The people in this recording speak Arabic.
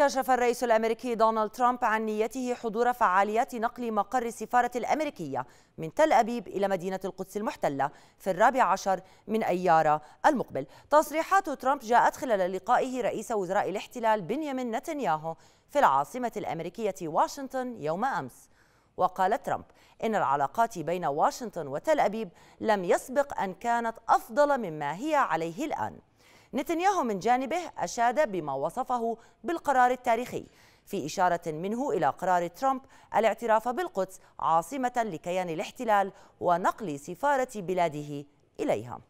كشف الرئيس الامريكي دونالد ترامب عن نيته حضور فعاليات نقل مقر السفاره الامريكيه من تل ابيب الى مدينه القدس المحتله في الرابع عشر من ايار المقبل. تصريحات ترامب جاءت خلال لقائه رئيس وزراء الاحتلال بنيامين نتنياهو في العاصمه الامريكيه واشنطن يوم امس. وقال ترامب إن العلاقات بين واشنطن وتل أبيب لم يسبق أن كانت أفضل مما هي عليه الآن نتنياهو من جانبه أشاد بما وصفه بالقرار التاريخي في إشارة منه إلى قرار ترامب الاعتراف بالقدس عاصمة لكيان الاحتلال ونقل سفارة بلاده إليها